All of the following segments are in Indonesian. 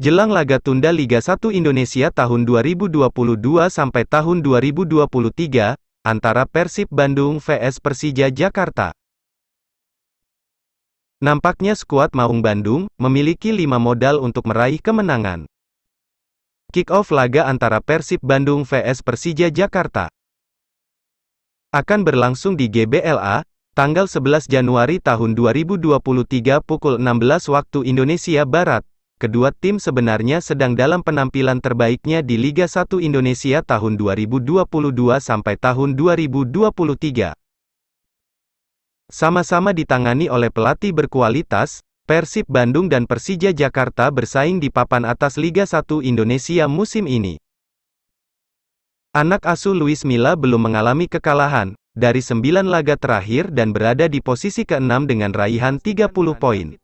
Jelang laga tunda Liga 1 Indonesia tahun 2022 sampai tahun 2023, antara Persib Bandung vs Persija Jakarta. Nampaknya skuad Maung Bandung, memiliki lima modal untuk meraih kemenangan. Kick-off laga antara Persib Bandung vs Persija Jakarta. Akan berlangsung di GBLA, tanggal 11 Januari tahun 2023 pukul 16 waktu Indonesia Barat kedua tim sebenarnya sedang dalam penampilan terbaiknya di Liga 1 Indonesia tahun 2022 sampai tahun 2023. Sama-sama ditangani oleh pelatih berkualitas, Persib Bandung dan Persija Jakarta bersaing di papan atas Liga 1 Indonesia musim ini. Anak asuh Luis Milla belum mengalami kekalahan, dari sembilan laga terakhir dan berada di posisi ke-6 dengan raihan 30 poin.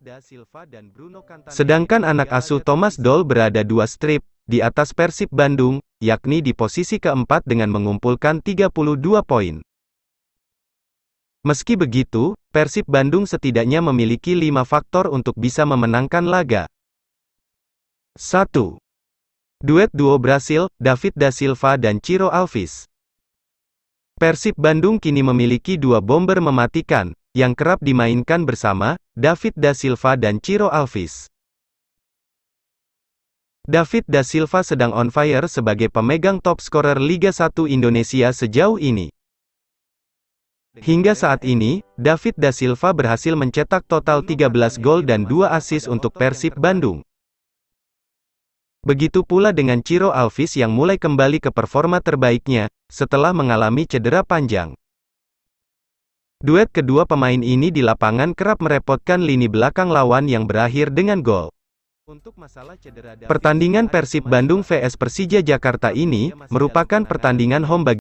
Sedangkan anak asuh Thomas Doll berada dua strip di atas Persib Bandung, yakni di posisi keempat dengan mengumpulkan 32 poin. Meski begitu, Persib Bandung setidaknya memiliki lima faktor untuk bisa memenangkan laga. 1. Duet duo Brasil, David Da Silva dan Ciro Alves. Persib Bandung kini memiliki dua bomber mematikan, yang kerap dimainkan bersama, David Da Silva dan Ciro Alves. David Da Silva sedang on fire sebagai pemegang top scorer Liga 1 Indonesia sejauh ini. Hingga saat ini, David Da Silva berhasil mencetak total 13 gol dan 2 assist untuk Persib Bandung. Begitu pula dengan Ciro Alvis yang mulai kembali ke performa terbaiknya, setelah mengalami cedera panjang. Duet kedua pemain ini di lapangan kerap merepotkan lini belakang lawan yang berakhir dengan gol. Untuk masalah cedera Pertandingan Persib Bandung vs Persija Jakarta ini, merupakan pertandingan home bagi